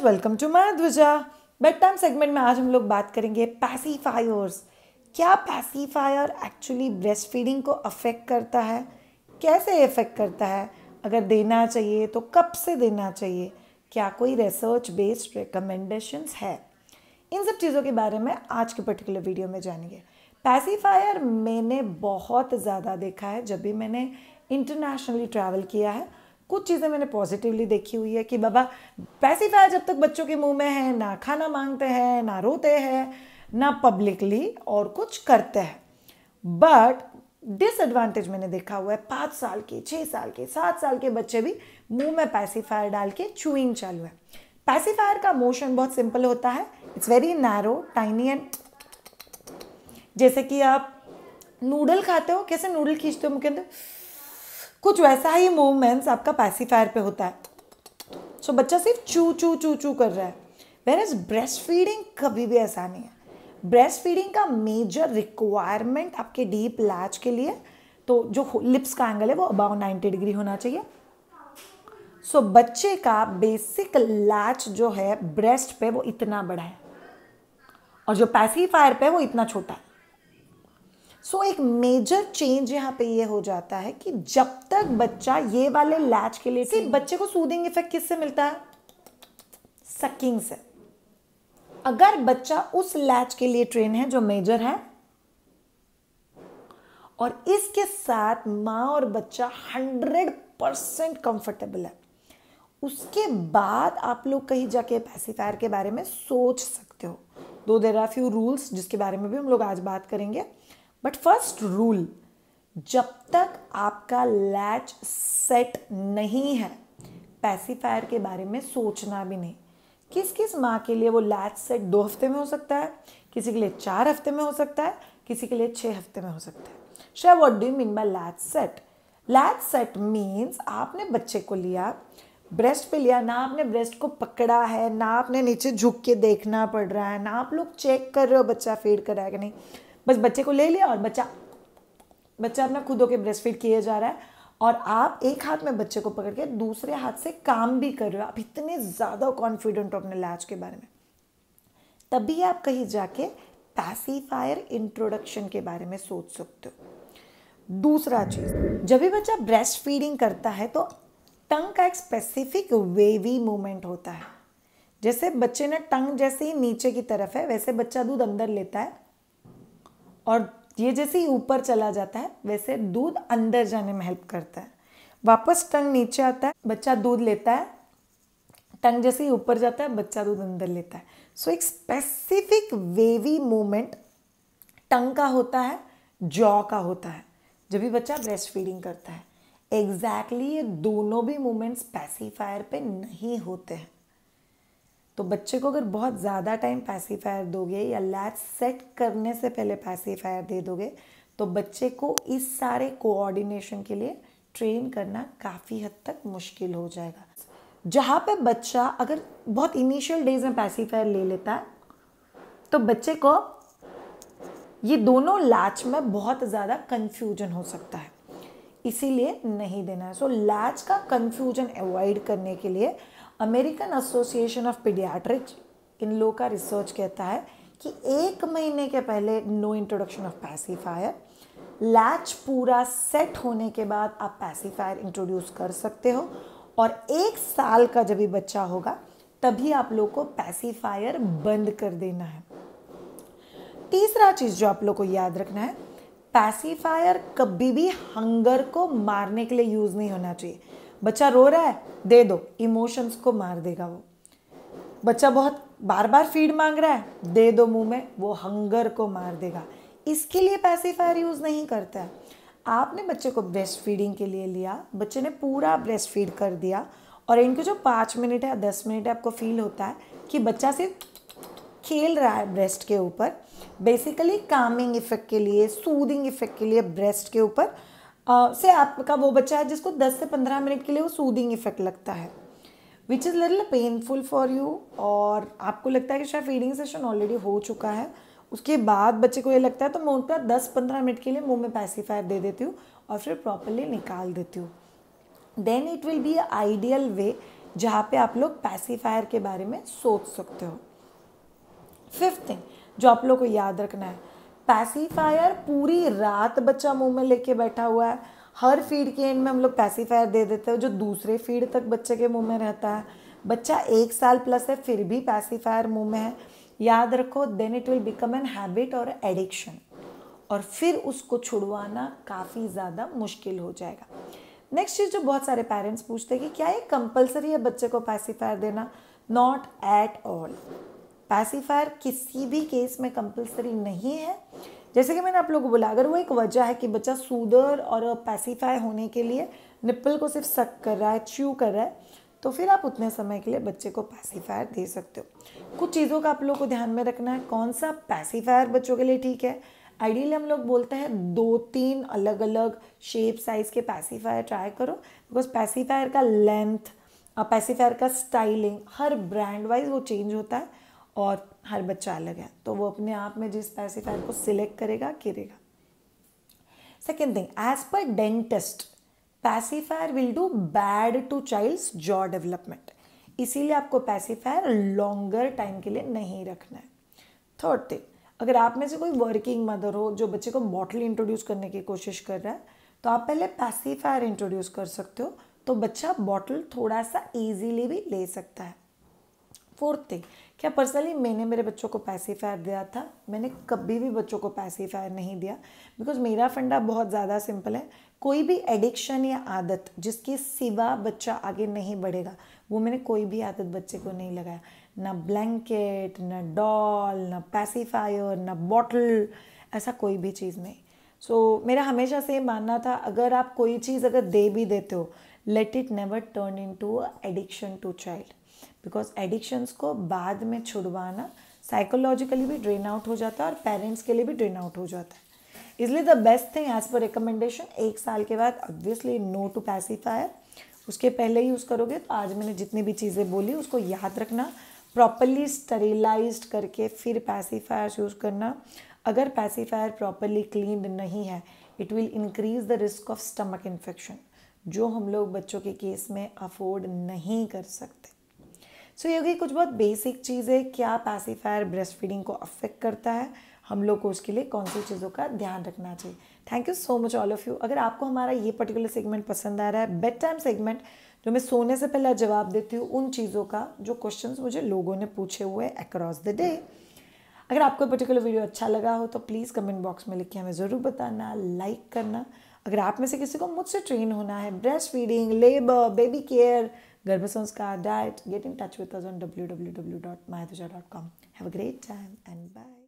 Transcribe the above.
Friends welcome to my Dhwaja bedtime segment में आज हम लोग बात करेंगे पैसीफायर्स क्या पैसीफायर एक्चुअली ब्रेस्ट फीडिंग को अफेक्ट करता है कैसे अफेक्ट करता है अगर देना चाहिए तो कब से देना चाहिए क्या कोई रिसर्च बेस्ड रिकमेंडेशंस है इन सब चीज़ों के बारे में आज के पर्टिकुलर वीडियो में जानेंगे पैसीफायर मैंने बहुत ज़्यादा देखा है जब भी मैंने इंटरनेशनली ट्रैवल किया है कुछ चीज़ें मैंने पॉजिटिवली देखी हुई है कि बाबा पैसिफायर जब तक बच्चों के मुंह में है ना खाना मांगते हैं ना रोते हैं ना पब्लिकली और कुछ करते हैं बट डिसएडवांटेज मैंने देखा हुआ है पाँच साल के छः साल के सात साल के बच्चे भी मुंह में पैसिफायर डाल के चूइंग चालू है पैसिफायर का मोशन बहुत सिंपल होता है it's very narrow tiny and जैसे कि आप नूडल खाते हो कैसे नूडल खींचते हो मुख्य अंदर कुछ वैसा ही मूवमेंट्स आपका पैसीफायर पे होता है सो so, बच्चा सिर्फ चू चू चू चू कर रहा है वेर इज ब्रेस्ट फीडिंग कभी भी ऐसा नहीं है ब्रेस्ट फीडिंग का मेजर रिक्वायरमेंट आपके डीप लैच के लिए तो जो लिप्स का एंगल है वो अबाउ नाइन्टी डिग्री होना चाहिए सो so, बच्चे का बेसिक लैच जो है ब्रेस्ट पे वो इतना बड़ा है और जो पैसीफायर पे वो इतना छोटा है सो so, एक मेजर चेंज यहाँ पे ये हो जाता है कि जब तक बच्चा ये वाले लैच के लिए सिर्फ बच्चे को सूदिंग इफेक्ट किससे मिलता है सकिंग से अगर बच्चा उस लैच के लिए ट्रेन है जो मेजर है और इसके साथ माँ और बच्चा हंड्रेड परसेंट कंफर्टेबल है उसके बाद आप लोग कहीं जाके पैसिफायर के बारे में सोच सकते हो दो देर आर फ्यू रूल्स जिसके बारे में भी हम लोग आज बात करेंगे बट फर्स्ट रूल जब तक आपका लैच सेट नहीं है पैसिफायर के बारे में सोचना भी नहीं किस किस माँ के लिए वो लैच सेट दो हफ्ते में हो सकता है किसी के लिए चार हफ्ते में हो सकता है किसी के लिए छः हफ्ते में हो सकता है शे what do mean by latch set latch set means आपने बच्चे को लिया ब्रेस्ट पे लिया ना आपने ब्रेस्ट को पकड़ा है ना आपने नीचे झुक के देखना पड़ रहा है ना आप लोग चेक कर रहे हो बच्चा फीड करा है कि नहीं बस बच्चे को ले लिया और बच्चा बच्चा अपना खुद होकर ब्रेस्ट फीड किए जा रहा है और आप एक हाथ में बच्चे को पकड़ के दूसरे हाथ से काम भी कर रहे हो आप इतने ज़्यादा कॉन्फिडेंट हो अपने लैच के बारे में तभी आप कहीं जाके पैसीफायर इंट्रोडक्शन के बारे में सोच सकते हो दूसरा चीज़ जब भी बच्चा ब्रेस्ट फीडिंग करता है तो टंग का एक स्पेसिफिक वेवी मूवमेंट होता है जैसे बच्चे ने टंग जैसे ही नीचे की तरफ है वैसे बच्चा दूध अंदर लेता है और ये जैसे ही ऊपर चला जाता है वैसे दूध अंदर जाने में हेल्प करता है वापस टंग नीचे आता है बच्चा दूध लेता है टंग जैसे ही ऊपर जाता है बच्चा दूध अंदर लेता है सो so, एक स्पेसिफिक वेवी मोमेंट टंग का होता है जॉ का होता है जब भी बच्चा ब्रेस्ट फीडिंग करता है एग्जैक्टली exactly ये दोनों भी मोमेंट्स पैसीफायर पे नहीं होते हैं तो बच्चे को अगर बहुत ज़्यादा टाइम पैसीफायर दोगे या लैच सेट करने से पहले पैसीफायर दे दोगे तो बच्चे को इस सारे कोऑर्डिनेशन के लिए ट्रेन करना काफ़ी हद तक मुश्किल हो जाएगा जहाँ पे बच्चा अगर बहुत इनिशियल डेज में पैसीफायर ले लेता है तो बच्चे को ये दोनों लैच में बहुत ज़्यादा कन्फ्यूजन हो सकता है इसीलिए नहीं देना है सो so, लैच का कन्फ्यूजन अवॉइड करने के लिए अमेरिकन एसोसिएशन ऑफ पीडियाट्रिक्स इन लोगों का रिसर्च कहता है कि एक महीने के पहले no introduction of pacifier latch पूरा सेट होने के बाद आप पैसीफायर इंट्रोड्यूस कर सकते हो और एक साल का जब भी बच्चा होगा तभी आप लोग को पैसीफायर बंद कर देना है तीसरा चीज़ जो आप लोग को याद रखना है पैसीफायर कभी भी हंगर को मारने के लिए यूज़ नहीं होना चाहिए बच्चा रो रहा है दे दो इमोशंस को मार देगा वो बच्चा बहुत बार बार फीड मांग रहा है दे दो मुंह में वो हंगर को मार देगा इसके लिए पैसिफायर यूज़ नहीं करता है आपने बच्चे को ब्रेस्ट फीडिंग के लिए लिया बच्चे ने पूरा ब्रेस्ट फीड कर दिया और इनके जो पाँच मिनट है दस मिनट है आपको फील होता है कि बच्चा सिर्फ खेल रहा है ब्रेस्ट के ऊपर बेसिकली कामिंग इफेक्ट के लिए सूदिंग इफेक्ट के लिए ब्रेस्ट के ऊपर से आपका वो बच्चा है जिसको 10 से 15 मिनट के लिए वो सूदिंग इफेक्ट लगता है which is little painful for you और आपको लगता है कि शायद फीडिंग सेशन ऑलरेडी हो चुका है उसके बाद बच्चे को ये लगता है तो मैं उनका दस पंद्रह मिनट के लिए मुंह में पैसीफायर दे देती हूँ और फिर प्रॉपरली निकाल देती हूँ then it will be ideal way जहाँ पे आप लोग पैसीफायर के बारे में सोच सकते हो फिफ्थ थिंग जो आप लोग को याद रखना है पैसीफायर पूरी रात बच्चा मुंह में लेके बैठा हुआ है हर फीड के एंड में हम लोग पैसीफायर दे देते हैं जो दूसरे फीड तक बच्चे के मुंह में रहता है बच्चा एक साल प्लस है फिर भी पैसीफायर मुंह में है याद रखो then it will become an habit और एडिक्शन और फिर उसको छुड़वाना काफ़ी ज़्यादा मुश्किल हो जाएगा नेक्स्ट चीज़ जो बहुत सारे पेरेंट्स पूछते हैं कि क्या ये कंपलसरी है बच्चे को पैसीफायर देना नॉट एट ऑल पैसिफायर किसी भी केस में कंपलसरी नहीं है जैसे कि मैंने आप लोगों को बोला अगर वो एक वजह है कि बच्चा सूदर और पैसिफाई होने के लिए निप्पल को सिर्फ सक कर रहा है च्यू कर रहा है तो फिर आप उतने समय के लिए बच्चे को पैसिफायर दे सकते हो कुछ चीज़ों का आप लोग को ध्यान में रखना है कौन सा पैसिफायर बच्चों के लिए ठीक है आइडियली हम लोग बोलते हैं दो तीन अलग अलग शेप साइज़ के पैसिफायर ट्राई करो बिकॉज पैसिफायर का लेंथ पैसिफायर का स्टाइलिंग हर ब्रांड वाइज वो चेंज होता है और हर बच्चा अलग है तो वो अपने आप में जिस पैसिफायर को सिलेक्ट करेगा गिरेगा second thing as per dentist pacifier will do bad to child's jaw development इसीलिए आपको पैसिफायर लॉन्गर टाइम के लिए नहीं रखना है थर्ड थिंग अगर आप में से कोई वर्किंग मदर हो जो बच्चे को बॉटल इंट्रोड्यूस करने की कोशिश कर रहा है तो आप पहले पैसिफायर इंट्रोड्यूस कर सकते हो तो बच्चा बॉटल थोड़ा सा ईजीली भी ले सकता है फोर्थ थिंग क्या पर्सनली मैंने मेरे बच्चों को पैसे फेयर दिया था मैंने कभी भी बच्चों को पैसे फेयर नहीं दिया बिकॉज मेरा फंडा बहुत ज़्यादा सिंपल है कोई भी एडिक्शन या आदत जिसके सिवा बच्चा आगे नहीं बढ़ेगा वो मैंने कोई भी आदत बच्चे को नहीं लगाया ना ब्लैंकेट ना डॉल ना पैसीफायर ना बॉटल ऐसा कोई भी चीज़ नहीं सो so, मेरा हमेशा से मानना था अगर आप कोई चीज़ अगर दे भी देते हो let it never turn into addiction to child because addictions को बाद में छुड़वाना साइकोलॉजिकली भी ड्रेन आउट हो जाता है और पेरेंट्स के लिए भी ड्रेन आउट हो जाता है इसलिए the best thing as per recommendation एक साल के बाद ऑब्वियसली नो टू पैसिफायर उसके पहले यूज़ करोगे तो आज मैंने जितनी भी चीज़ें बोली उसको याद रखना प्रॉपरली स्टरीलाइज करके फिर पैसीफायर यूज़ करना अगर पैसिफायर प्रॉपरली क्लीन नहीं है it will increase the risk of stomach infection जो हम लोग बच्चों के केस में अफोर्ड नहीं कर सकते सो so, ये होगी कुछ बहुत बेसिक चीज़ें क्या पैसिफायर ब्रेस्ट फीडिंग को अफेक्ट करता है हम लोग को उसके लिए कौन सी चीज़ों का ध्यान रखना चाहिए thank you so much all of you अगर आपको हमारा ये पर्टिकुलर सेगमेंट पसंद आ रहा है बेड टाइम सेगमेंट जो मैं सोने से पहले जवाब देती हूँ उन चीज़ों का जो क्वेश्चन मुझे लोगों ने पूछे हुए अक्रॉस द डे अगर आपको पर्टिकुलर वीडियो अच्छा लगा हो तो प्लीज़ कमेंट बॉक्स में लिख के हमें ज़रूर बताना लाइक करना अगर आप में से किसी को मुझसे ट्रेन होना है breastfeeding labour baby care Garbha Sanskar Diet. Get in touch with us on www.mayatuja.com. Have a great time and bye.